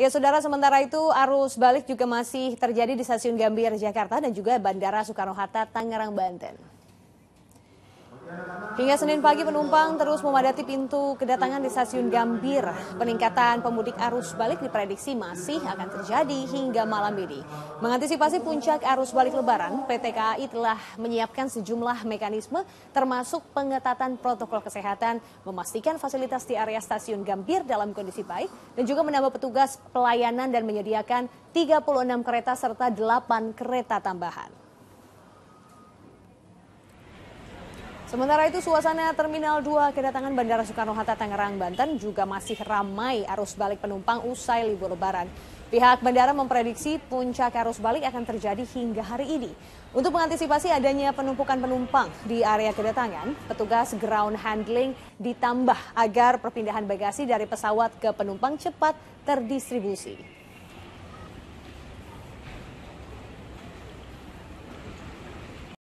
Ya, saudara, sementara itu arus balik juga masih terjadi di stasiun Gambir, Jakarta dan juga Bandara Soekarno-Hatta, Tangerang, Banten. Hingga Senin pagi penumpang terus memadati pintu kedatangan di stasiun Gambir. Peningkatan pemudik arus balik diprediksi masih akan terjadi hingga malam ini. Mengantisipasi puncak arus balik lebaran, PT KAI telah menyiapkan sejumlah mekanisme termasuk pengetatan protokol kesehatan, memastikan fasilitas di area stasiun Gambir dalam kondisi baik, dan juga menambah petugas pelayanan dan menyediakan 36 kereta serta 8 kereta tambahan. Sementara itu suasana Terminal 2 kedatangan Bandara Soekarno-Hatta Tangerang, Banten juga masih ramai arus balik penumpang usai libur lebaran. Pihak bandara memprediksi puncak arus balik akan terjadi hingga hari ini. Untuk mengantisipasi adanya penumpukan penumpang di area kedatangan, petugas ground handling ditambah agar perpindahan bagasi dari pesawat ke penumpang cepat terdistribusi.